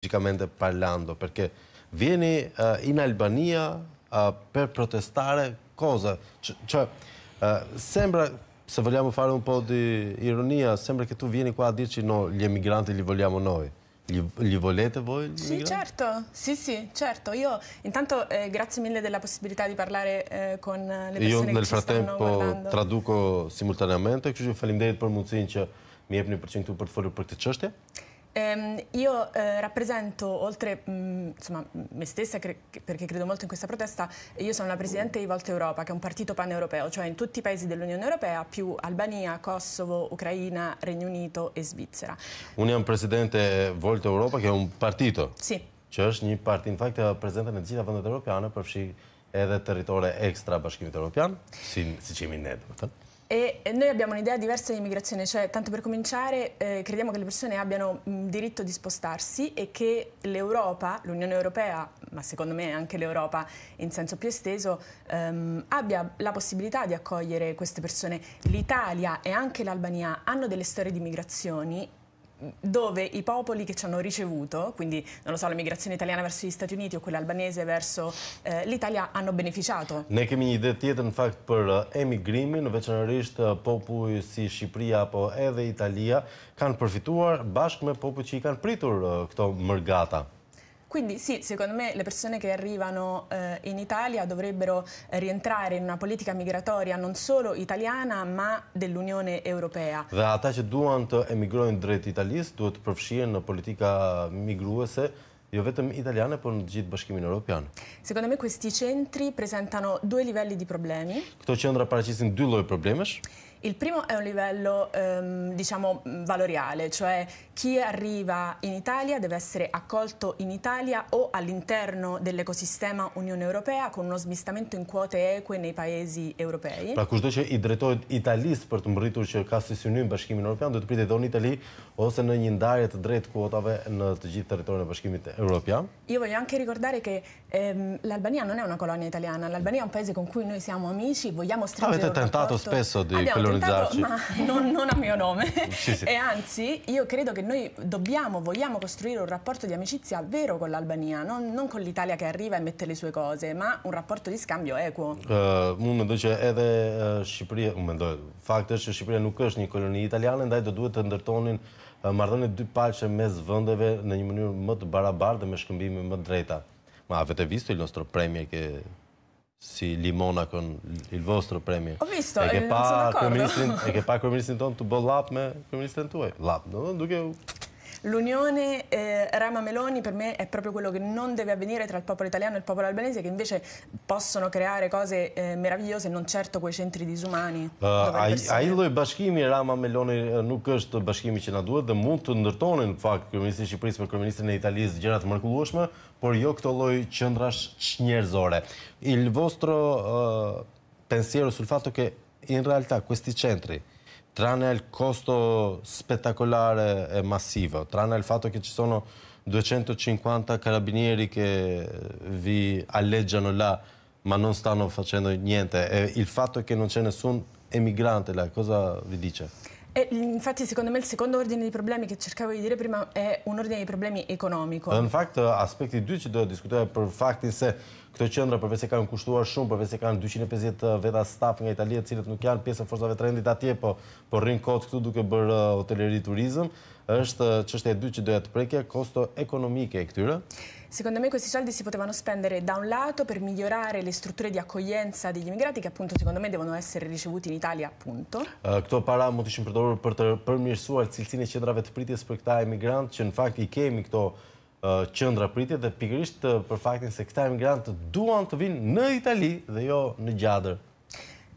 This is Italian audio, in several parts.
politicamente parlando, perché vieni uh, in Albania uh, per protestare cosa, cioè uh, sembra, se vogliamo fare un po' di ironia, sembra che tu vieni qua a dirci no, gli emigranti li vogliamo noi. Gli, gli, volete voi? Sì, certo, sì, sì, certo. Io intanto eh, grazie mille della possibilità di parlare eh, con le persone che Io, nel frattempo traduco simultaneamente, kështu që faleminderit për mundësinë që më jepni për çfarë për të folur eh, io eh, rappresento, oltre mh, mm, insomma, me stessa, cre perché credo molto in questa protesta, io sono la presidente di Volta Europa, che è un partito paneuropeo, cioè in tutti i paesi dell'Unione Europea, più Albania, Kosovo, Ucraina, Regno Unito e Svizzera. Unione Presidente Volta Europa, che è un partito? Sì. Cioè, është një parti, në fakt, prezente në gjitha vendet evropiane, përfshi edhe territore ekstra bashkimit evropian, si, si që jemi ne, e noi abbiamo un'idea diversa di immigrazione, cioè tanto per cominciare eh, crediamo che le persone abbiano mh, diritto di spostarsi e che l'Europa, l'Unione Europea, ma secondo me anche l'Europa in senso più esteso, ehm, abbia la possibilità di accogliere queste persone. L'Italia e anche l'Albania hanno delle storie di migrazioni dove i popoli che ci hanno ricevuto, quindi non lo so, la migrazione italiana verso gli Stati Uniti o quella albanese verso eh, l'Italia hanno beneficiato. Ne kemi një ide tjetër në fakt për eh, emigrimin, veçanërisht eh, popuj si Shqipëria apo edhe Italia kanë përfituar bashkë me popujt që i kanë pritur eh, këto mërgata. Quindi sì, secondo me le persone che arrivano eh, in Italia dovrebbero rientrare in una politica migratoria non solo italiana, ma dell'Unione Europea. Dhe ata që duan të emigrojnë drejt Italis, duhet të përfshirë në politika migruese jo vetëm italiane, por në gjithë bashkimin europian. Secondo me, questi centri presentano due livelli di problemi. Këto centra paracisin dy loj problemesh. problemesh. Il primo è un livello, ehm, diciamo, mm, valoriale, cioè chi arriva in Italia deve essere accolto in Italia o all'interno dell'ecosistema Unione Europea con uno smistamento in quote eque nei paesi europei. Pra kushdo që i drejtohet Italisë për të mbërritur që ka sesionim Bashkimin Evropian, do të pritet në Itali ose në një ndarje të drejtë kuotave në të gjithë territorin e Bashkimit Evropian. Io voglio anche ricordare che ehm, l'Albania non è una colonia italiana, l'Albania è un paese con cui noi siamo amici, vogliamo stringere Avete tentato spesso di quello valorizzarci. ma non, non, a mio nome. Sì, sì. E anzi, io credo che noi dobbiamo, vogliamo costruire un rapporto di amicizia vero con l'Albania, non, non, con l'Italia che arriva e mette le sue cose, ma un rapporto di scambio equo. Uh, eh, unë edhe eh, Shqipëria, unë mendoj, fakt është Shqipëria nuk është një koloni italiane, ndaj do duhet të ndërtonin uh, dy palçe mes vendeve në një mënyrë më të barabartë dhe me shkëmbime më drejta. Ma avete visto il nostro premier che si Limona kën vostro premje. O visto, e në të në kërë. E ke pa kërëministrin tonë të bëllap me kërëministrin të uaj. Lap, në duke u l'unione eh, Rama Meloni per me è proprio quello che non deve avvenire tra il popolo italiano e il popolo albanese che invece possono creare cose eh, meravigliose, non certo quei centri disumani. Uh, ai, ai bashkimi Rama Meloni eh, nuk është bashkimi që na duhet dhe mund të ndërtonin në fakt kryeministri i Shqipërisë me kryeministrin Italisë gjëra të por jo këto lloj qendrash njerëzore. Il vostro uh, pensiero sul fatto che in realtà questi centri tranne al costo spettacolare e massivo, tranne al fatto che ci sono 250 carabinieri che vi alleggiano là ma non stanno facendo niente e il fatto che non c'è nessun emigrante là, cosa vi dice? E mm, infatti secondo me il secondo ordine di problemi che cercavo di dire prima è un ordine di problemi economico. In fact, aspetti 2 ci devo discutere per fatti se Këto qendra përveç se kanë kushtuar shumë, përveç se kanë 250 eh, veta staf nga Italia, të cilët nuk janë pjesë e forcave të rendit atje, po po rrin kot këtu duke bër eh, hoteleri turizëm, është eh, çështja e dytë që doja të prekja, kosto ekonomike e këtyre. Secondo me questi soldi si potevano spendere da un lato per migliorare le strutture di accoglienza degli immigrati che appunto secondo me devono essere ricevuti in Italia appunto. Këto para mund të ishin përdorur për të përmirësuar cilësinë e qendrave të pritjes për këta emigrant që në fakt i kemi këto qëndra pritje dhe pikërisht për faktin se këta emigrantë duan të vinë në Itali dhe jo në gjadrë.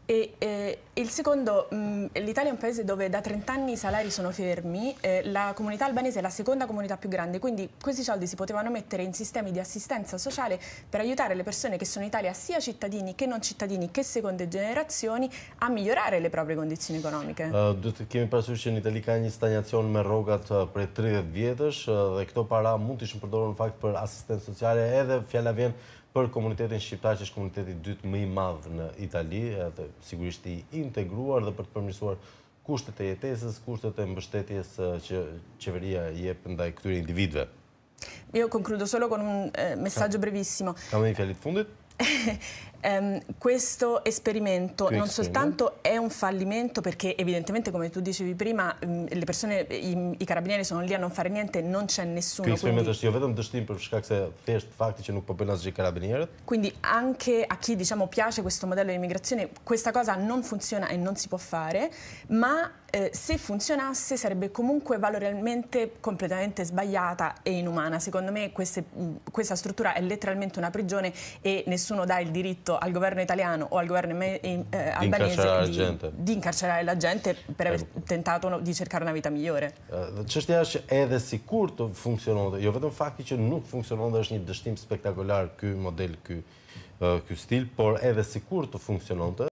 E, eh, il secondo, mm, l'Italia è un paese dove da 30 anni i salari sono fermi, eh, la comunità albanese è la seconda comunità più grande, quindi questi soldi si potevano mettere in sistemi di assistenza sociale per aiutare le persone che sono in Italia, sia cittadini che non cittadini, che seconde generazioni, a migliorare le proprie condizioni economiche. Uh, do të kemi parasysh që në Itali ka një stagnacion me rrogat prej 30 vjetësh dhe këto para mund të ishin përdorur në fakt për asistencë sociale, edhe fjala vjen për komunitetin shqiptar që është komuniteti i dytë më i madh në Itali, atë sigurisht i integruar dhe për të përmirësuar kushtet e jetesës, kushtet e mbështetjes që qeveria i jep ndaj këtyre individëve. Jo, konkludo solo con un messaggio brevissimo. Kamë një fjalë fundit. ehm, questo esperimento Cristo, non soltanto è un fallimento perché evidentemente come tu dicevi prima mm, le persone, i, i, karabinieri sono lì a non fare niente, non c'è nessuno. quindi... anche a chi diciamo piace questo modello di immigrazione questa cosa non funziona e non si può fare, ma eh, se funzionasse sarebbe comunque valorialmente completamente sbagliata e inumana. Secondo me queste, mm, questa struttura è letteralmente una prigione e nessuno dà il diritto al governo italiano o al governo eh, albanese di, di, incarcerare la gente per aver eh, tentato no, di cercare una vita migliore. Çështja eh, cioè, è edhe sikur të funksiononte, jo vetëm fakti që nuk funksiononte eh, è un dështim spettacolare ky modello, ky stile, stil, è edhe sikur të funksiononte